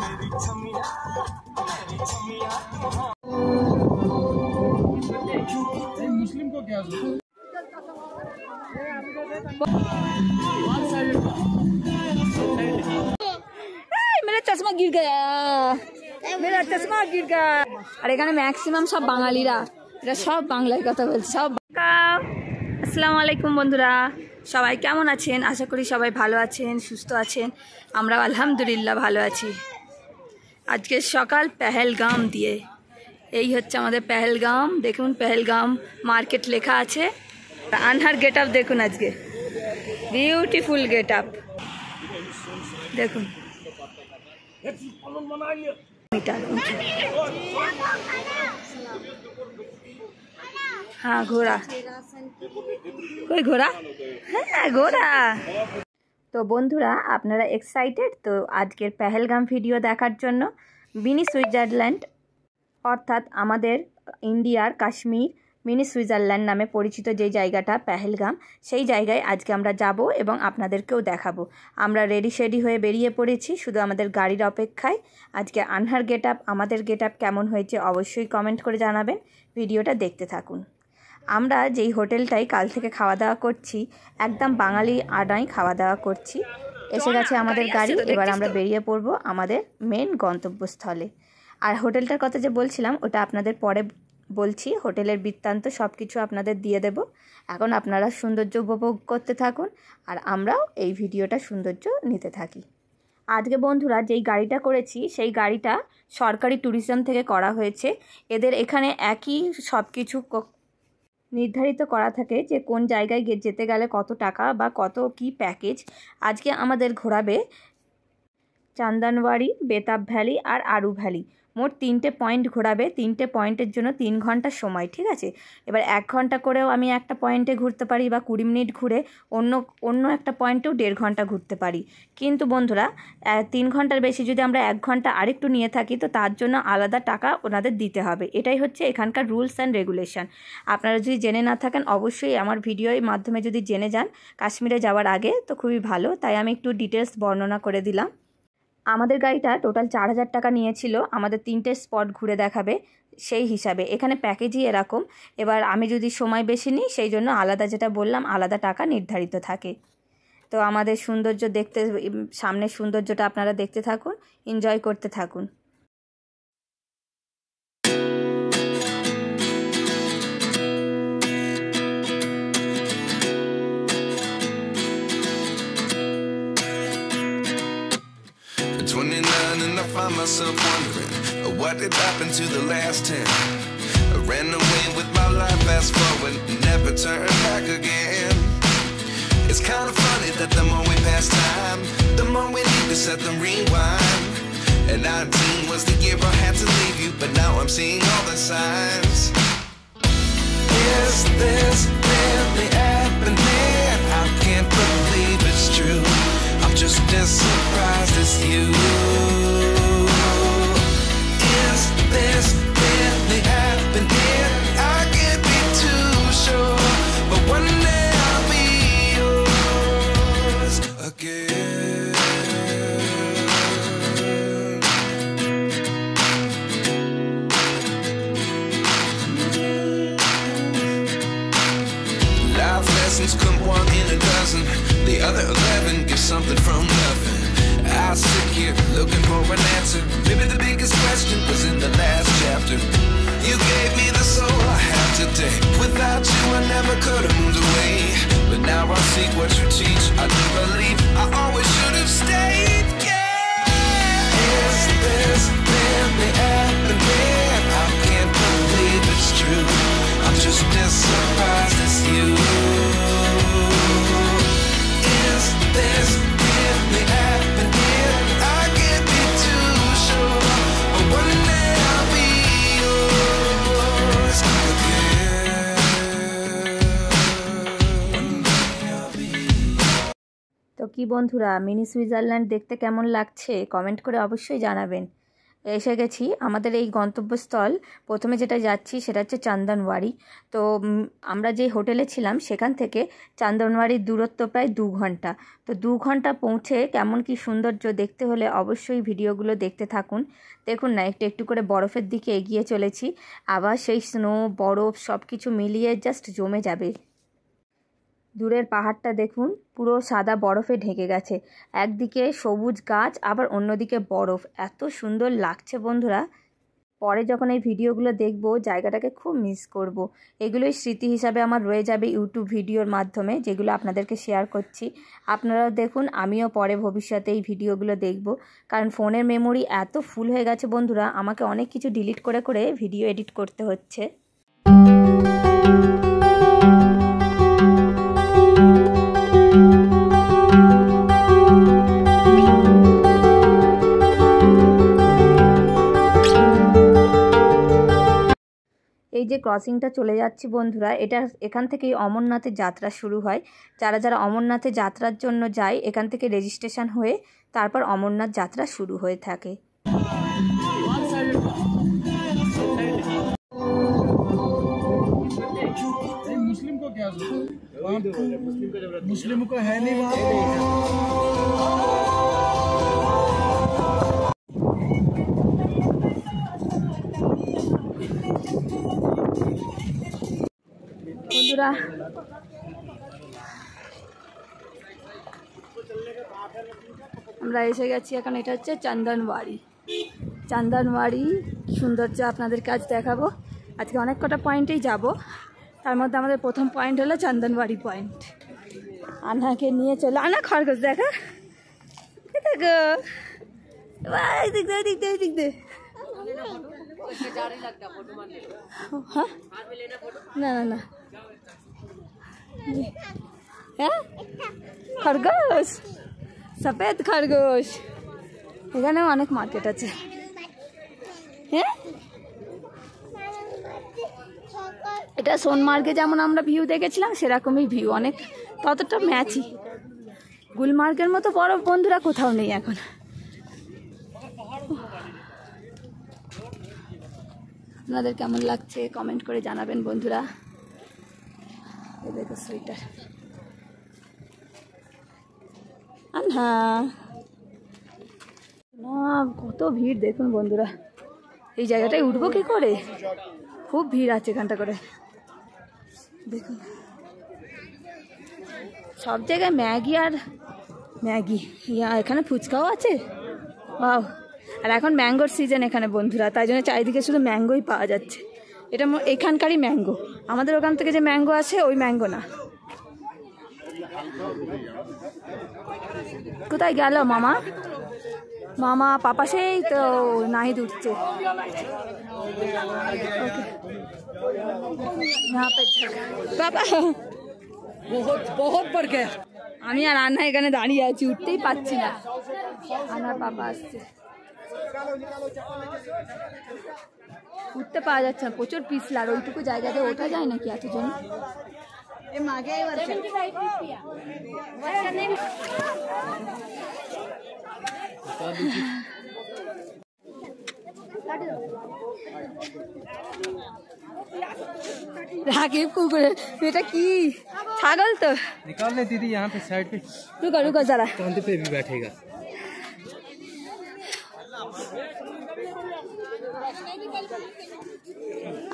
মেরিচমিয়া মেরিচমিয়া ওহ দেখতে ছোট তুমিSlimকো কে আসবে আমি আমাদের নাম্বার ওয়ান সাইড আয় আমার তাসমা গই গেল আমার তাসমা গই গেল আর এখানে ম্যাক্সিমাম সব বাঙালিরা এটা সব বাংলার কথা বল সব আসসালামু আলাইকুম বন্ধুরা সবাই কেমন আছেন আশা করি সবাই ভালো আছেন সুস্থ আছেন আমরা আলহামদুলিল্লাহ ভালো আছি আজকে সকাল পেহেলগাম দিয়ে এই হচ্ছে আমাদের পেহেলগাম দেখুন পেহেলগাম মার্কেট লেখা আছে আনহার গেট আপ দেখুন আজকে বিউটিফুল গেট আপ দেখুন মিটার হ্যাঁ घोड़ा ওই घोड़ा হ্যাঁ ঘোড়া তো বন্ধুরা আপনারা এক্সাইটেড তো আজকের পেহেলগাম ভিডিও দেখার জন্য মিনি সুইজারল্যান্ড অর্থাৎ আমাদের ইন্ডিয়ার কাশ্মীর মিনি সুইজারল্যান্ড নামে পরিচিত যে জায়গাটা পেহেলগাম সেই জায়গায় আজকে আমরা যাব এবং আপনাদেরকেও দেখাবো আমরা রেডি শেডি হয়ে বেরিয়ে পড়েছি শুধু আমাদের গাড়ির অপেক্ষায় আজকে আনহার গেট আপ আমাদের গেট আপ কেমন হয়েছে অবশ্যই কমেন্ট করে জানাবেন ভিডিওটা দেখতে থাকুন আমরা যেই হোটেলটাই কাল থেকে খাওয়া দাওয়া করছি একদম বাঙালি আডায় খাওয়া দাওয়া করছি এসে গেছে আমাদের গাড়ি এবার আমরা বেরিয়ে পড়বো আমাদের মেন গন্তব্যস্থলে আর হোটেলটার কথা যে বলছিলাম ওটা আপনাদের পরে বলছি হোটেলের বৃত্তান্ত সব কিছু আপনাদের দিয়ে দেব এখন আপনারা সৌন্দর্য উপভোগ করতে থাকুন আর আমরাও এই ভিডিওটা সৌন্দর্য নিতে থাকি আজকে বন্ধুরা যেই গাড়িটা করেছি সেই গাড়িটা সরকারি ট্যুরিজম থেকে করা হয়েছে এদের এখানে একই সব কিছু নির্ধারিত করা থাকে যে কোন জায়গায় যেতে গেলে কত টাকা বা কত কি প্যাকেজ আজকে আমাদের ঘোরাবে চান্দানওয়াড়ি বেতাব ভ্যালি আর আরু ভ্যালি মোট তিনটে পয়েন্ট ঘোরাবে তিনটে পয়েন্টের জন্য তিন ঘন্টা সময় ঠিক আছে এবার এক ঘন্টা করেও আমি একটা পয়েন্টে ঘুরতে পারি বা কুড়ি মিনিট ঘুরে অন্য অন্য একটা পয়েন্টেও দেড় ঘন্টা ঘুরতে পারি কিন্তু বন্ধুরা তিন ঘন্টার বেশি যদি আমরা এক ঘন্টা আরেকটু নিয়ে থাকি তো তার জন্য আলাদা টাকা ওনাদের দিতে হবে এটাই হচ্ছে এখানকার রুলস অ্যান্ড রেগুলেশান আপনারা যদি জেনে না থাকেন অবশ্যই আমার ভিডিওর মাধ্যমে যদি জেনে যান কাশ্মীরে যাওয়ার আগে তো খুবই ভালো তাই আমি একটু ডিটেলস বর্ণনা করে দিলাম আমাদের গাড়িটা টোটাল চার হাজার টাকা নিয়েছিল আমাদের তিনটে স্পট ঘুরে দেখাবে সেই হিসাবে এখানে প্যাকেজই এরকম এবার আমি যদি সময় বেশি নিই সেই জন্য আলাদা যেটা বললাম আলাদা টাকা নির্ধারিত থাকে তো আমাদের সৌন্দর্য দেখতে সামনের সৌন্দর্যটা আপনারা দেখতে থাকুন এনজয় করতে থাকুন 29 and I find myself wondering uh, What did happen to the last 10? I ran away with my life, fast forward Never turn back again It's kinda funny that the more we pass time The more we need to set the rewind And 19 was the year I had to leave you But now I'm seeing all the signs Is this really happening? just as surprised as you. sit here looking for an answer. Maybe the biggest question was in the last chapter. You gave me the soul I have today. Without you, I never could have moved away. But now I see what you teach. I do believe I always should have stayed. Yeah. Is this really happening? I can't believe it's true. I'm just as surprised as you. Is this? কি বন্ধুরা mini Switzerland দেখতে কেমন লাগছে comment করে অবশ্যই জানাবেন এসে গেছি আমাদের এই গন্তব্যস্থল প্রথমে যেটা যাচ্ছি সেটা হচ্ছে চান্দনওয়াড়ি তো আমরা যে হোটেলে ছিলাম সেখান থেকে চান্দনওয়াড়ির দূরত্ব প্রায় দু ঘন্টা তো দু ঘন্টা পৌঁছে কেমন কি সৌন্দর্য দেখতে হলে অবশ্যই ভিডিওগুলো দেখতে থাকুন দেখুন না একটু একটু করে বরফের দিকে এগিয়ে চলেছি আবার সেই স্নো বরফ সব কিছু মিলিয়ে জাস্ট জমে যাবে দূরের পাহাড়টা দেখুন পুরো সাদা বরফে ঢেকে গেছে একদিকে সবুজ গাছ আবার অন্যদিকে বরফ এত সুন্দর লাগছে বন্ধুরা পরে যখন এই ভিডিওগুলো দেখব জায়গাটাকে খুব মিস করব। এগুলোই স্মৃতি হিসাবে আমার রয়ে যাবে ইউটিউব ভিডিওর মাধ্যমে যেগুলো আপনাদেরকে শেয়ার করছি আপনারাও দেখুন আমিও পরে ভবিষ্যতে এই ভিডিওগুলো দেখব কারণ ফোনের মেমোরি এত ফুল হয়ে গেছে বন্ধুরা আমাকে অনেক কিছু ডিলিট করে করে ভিডিও এডিট করতে হচ্ছে যে ক্রসিংটা চলে যাচ্ছি বন্ধুরা এটা এখান থেকেই অমরনাথের যাত্রা শুরু হয় যারা যারা অমরনাথে যাত্রার জন্য যায় এখান থেকে রেজিস্ট্রেশন হয়ে তারপর অমরনাথ যাত্রা শুরু হয়ে থাকে पूरा আমরা এসে গেছি এখন এটা হচ্ছে চান্দনবাড়ি চান্দনবাড়ি সৌন্দর্য আপনাদের কাজ দেখাবো আজকে অনেক কটা পয়েন্টেই যাব তার মধ্যে আমাদের প্রথম পয়েন্ট হলো চান্দনবাড়ি পয়েন্ট আনাকে নিয়ে চলো আনা খরগোশ দেখা দেখো দিক দে দিক দে দিক দে হ্যাঁ? না না না হ্যাঁ খরগোশ সফেদ খরগোশ এখানে অনেক মার্কেট আছে হ্যাঁ এটা সোনমার্গে যেমন আমরা ভিউ দেখেছিলাম সেরকমই ভিউ অনেক ততটা ম্যাচই গুলমার্গের মতো বড় বন্ধুরা কোথাও নেই এখন আপনাদের কেমন লাগছে কমেন্ট করে জানাবেন বন্ধুরা এই দেখো না কত ভিড় দেখুন বন্ধুরা এই জায়গাটায় উঠবো কি করে খুব ভিড় আছে এখানটা করে দেখুন সব জায়গায় ম্যাগি আর ম্যাগি এখানে ফুচকাও আছে বাহ আর এখন ম্যাঙ্গোর সিজন এখানে বন্ধুরা তাই জন্য চারিদিকে শুধু ম্যাঙ্গোই পাওয়া যাচ্ছে এটা এখানকারই ম্যাঙ্গো আমাদের ওখান থেকে যে ম্যাঙ্গো আছে ওই ম্যাঙ্গো না কোথায় গেল মামা মামা পাপা সেই তো নাহিদ উঠছে আমি আর আন্না এখানে দাঁড়িয়ে আছি উঠতেই পাচ্ছি না আমার পাপা আসছে উঠতে পাওয়া যাচ্ছে না প্রচুর পিছলা আর ওইটুকু জায়গাতে ওঠা যায় নাকি এতজন राकेब कुकुर बेटा की छागल तो निकाल ले दीदी यहाँ पे साइड पे रुको रुको जरा पे भी बैठेगा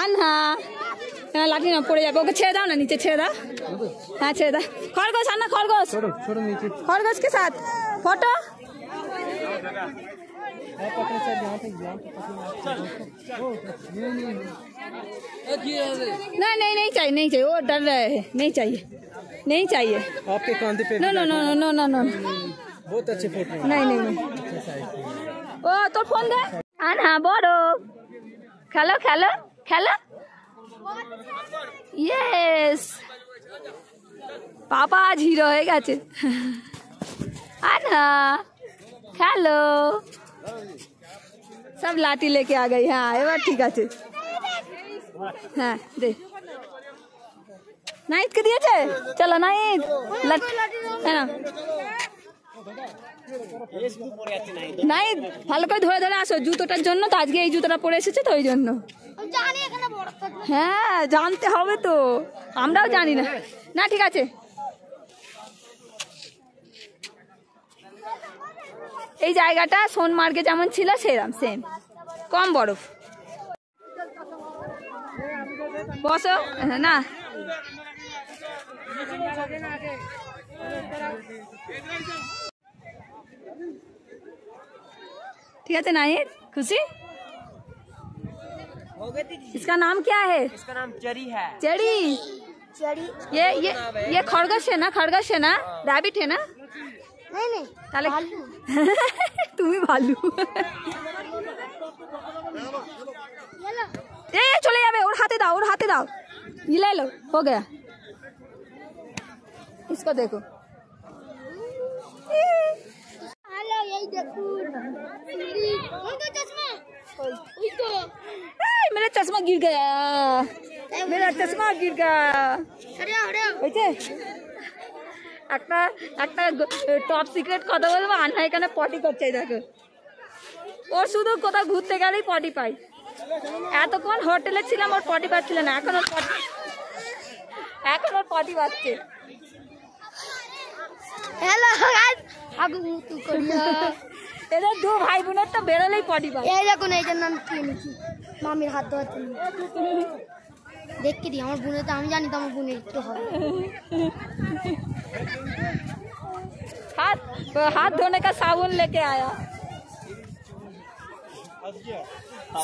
আনহা হ্যাঁ লাঠি না পড়ে যাবে ওকে ছেড়ে দাও না নিচে ছেড়ে দাও হ্যাঁ ছেড়ে দাও খরগোশ আন্না খরগোশ খরগোশ কে সাথ ফটো नहीं नहीं नहीं चाहिए नहीं चाहिए वो डर रहे हैं नहीं चाहिए नहीं चाहिए आपके कांधे पे no no no no no no बहुत अच्छे फोटो नहीं नहीं नहीं ओ तो फोन दे आना बोलो खेलो खेलो खेला यस पापा आज हीरो है गाचे आना हेलो सब लाठी लेके आ गई हाँ ये बात ठीक आचे हाँ, दे नाइट के दिया चे चलो नाइट लट है ना নাই ভালো করে ধরে ধরে আসো জুতোটার জন্য তো আজকে এই জুতোটা পরে এসেছে তো ওই জন্য হ্যাঁ জানতে হবে তো আমরাও জানি না না ঠিক আছে এই জায়গাটা সোনমার্গে যেমন ছিল সেরাম সেম কম বরফ বসো হ্যাঁ, না ठीक है नाइन खुशी इसका नाम क्या है इसका नाम चरी है चरी चरी ये ये ये खड़गश है ना खड़गश है ना हाँ। रैबिट है ना नहीं नहीं ताले तुम ही भालू ये ये चले जाए और हाथे दाओ और हाथे दाओ ये ले लो हो गया इसको देखो এই চশমা मेरा चश्मा চশমা गया একটা একটা টপ সিক্রেট কথা বলবো আনহা এখানে পটি করছে দেখো ও শুধু কোথাও ঘুরতে গেলেই পটি পাই এতক্ষণ হোটেলে ছিলাম ওর পটি পাচ্ছিল না এখন ওর পটি এখন ওর পটি পাচ্ছে হ্যালো গাইস আগু মুতু করিয়া এদের দু ভাই বোনের তো বেরোলেই পড়ি ভাই এই দেখুন এই জন্য আমি কিনে নিচ্ছি মামির হাত ধোয়াতে দেখতে দিই আমার বোনের তো আমি জানি তো আমার বোনের তো হবে হাত হাত ধোনে কা সাবুন লেকে আয়া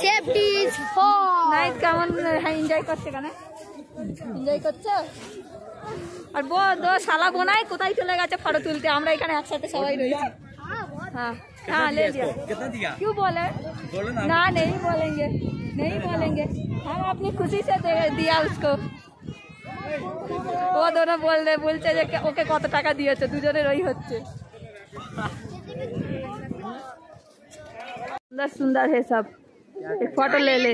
সেফটি ইজ ফর নাইট কেমন এনজয় হ্যাঁ, করছে কেন এনজয় করছো আর বো দ সালা বনাই কোতাই চলে গেছে ফটো তুলতে আমরা এখানে একসাথে সবাই রইছি হ্যাঁ হ্যাঁ আ লে হ্যাঁ, দিয়া কত না দিয়া কি বলে না না نہیں बोलेंगे नहीं बोलेंगे हम अपनी खुशी से दे दिया उसको বো দরা বলনে ভুলছে কে ওকে কত টাকা দিয়েছে দুজনে রই হচ্ছে সুন্দর সুন্দর है सब एक फोटो ले ले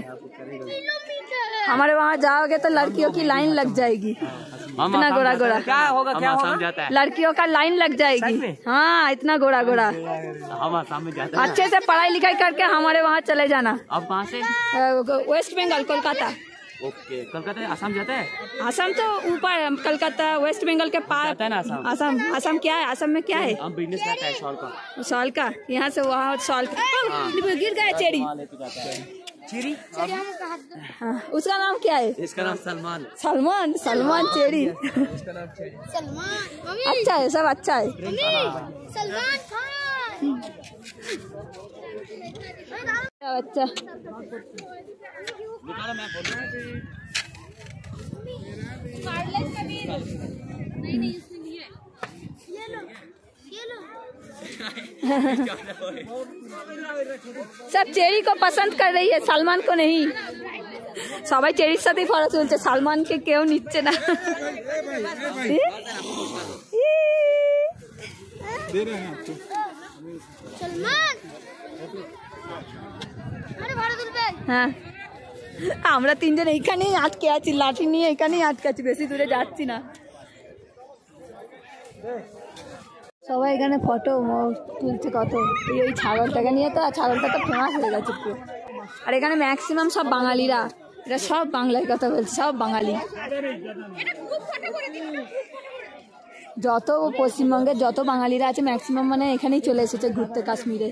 हमारे वहां जाओगे तो लड़कियों की लाइन लग जाएगी इतना गोरा गोरा क्या होगा क्या होगा लड़कियों का लाइन लग जाएगी हाँ इतना गोरा गोरा अच्छे से पढ़ाई लिखाई करके हमारे वहाँ चले जाना अब ऐसी से वेस्ट बंगाल कोलकाता ओके कलकत्ता आसाम जाता है आसाम तो ऊपर कलकत्ता वेस्ट बंगाल के पास है ना आसाम आसाम आसाम क्या है आसाम में क्या है हम बिजनेस करते हैं सॉल का सॉल का यहाँ से वहाँ सॉल हाँ। हाँ, गिर गया चेरी चेरी हाँ। उसका नाम क्या है इसका नाम सलमान सलमान सलमान चेरी सलमान अच्छा है सब अच्छा है सलमान खान बच्चा সব চেরি কো পছন্দ কর রই হ্যাঁ সালমান কো নেই সবাই চেরির সাথেই ফটো তুলছে সালমানকে কেউ নিচ্ছে না আমরা তিনজন এইখানেই আটকে আছি লাঠি নিয়ে এখানেই আটকে আছি বেশি দূরে যাচ্ছি না সবাই এখানে ফটো তুলছে কত এই ছাগলটাকে নিয়ে তো ছাগলটা তো ফেমাস হয়ে গেছে পুরো আর এখানে ম্যাক্সিমাম সব বাঙালিরা এটা সব বাংলায় কথা বলছে সব বাঙালি যত পশ্চিমবঙ্গের যত বাঙালিরা আছে ম্যাক্সিমাম মানে এখানেই চলে এসেছে ঘুরতে কাশ্মীরে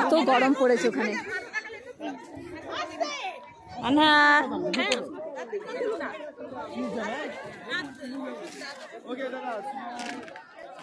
এত গরম পড়েছে ওখানে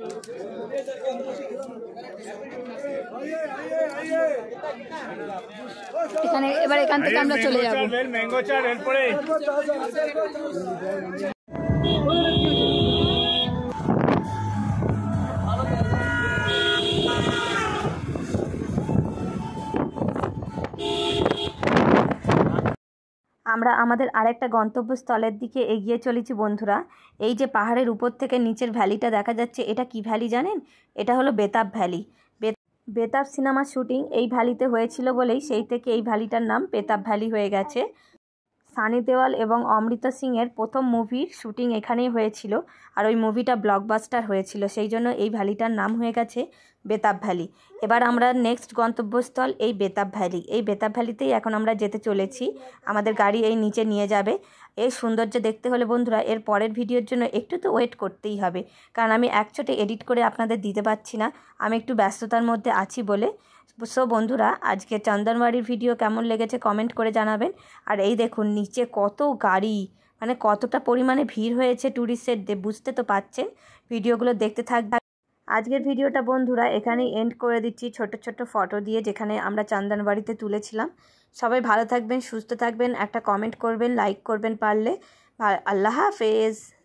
এখানে এবার এখান থেকে আমরা চলে যাবো ম্যাঙ্গো চার এরপরে আমরা আমাদের আরেকটা গন্তব্যস্থলের দিকে এগিয়ে চলেছি বন্ধুরা এই যে পাহাড়ের উপর থেকে নিচের ভ্যালিটা দেখা যাচ্ছে এটা কি ভ্যালি জানেন এটা হলো বেতাব ভ্যালি বেতাব সিনেমার শুটিং এই ভ্যালিতে হয়েছিল বলেই সেই থেকে এই ভ্যালিটার নাম বেতাব ভ্যালি হয়ে গেছে সানি দেওয়াল এবং অমৃতা সিংয়ের প্রথম মুভির শুটিং এখানেই হয়েছিল আর ওই মুভিটা ব্লকবাস্টার হয়েছিল সেই জন্য এই ভ্যালিটার নাম হয়ে গেছে বেতাব ভ্যালি এবার আমরা নেক্সট গন্তব্যস্থল এই বেতাব ভ্যালি এই বেতাব ভ্যালিতেই এখন আমরা যেতে চলেছি আমাদের গাড়ি এই নিচে নিয়ে যাবে এই সৌন্দর্য দেখতে হলে বন্ধুরা এর পরের ভিডিওর জন্য একটু তো ওয়েট করতেই হবে কারণ আমি একচোটে এডিট করে আপনাদের দিতে পারছি না আমি একটু ব্যস্ততার মধ্যে আছি বলে সো বন্ধুরা আজকে চন্দনবাড়ির ভিডিও কেমন লেগেছে কমেন্ট করে জানাবেন আর এই দেখুন নিচে কত গাড়ি মানে কতটা পরিমাণে ভিড় হয়েছে ট্যুরিস্টদের বুঝতে তো পাচ্ছেন ভিডিওগুলো দেখতে থাকবে আজকের ভিডিওটা বন্ধুরা এখানেই এন্ড করে দিচ্ছি ছোট ছোট ফটো দিয়ে যেখানে আমরা চান্দনবাড়িতে তুলেছিলাম সবাই ভালো থাকবেন সুস্থ থাকবেন একটা কমেন্ট করবেন লাইক করবেন পারলে আল্লাহ হাফেজ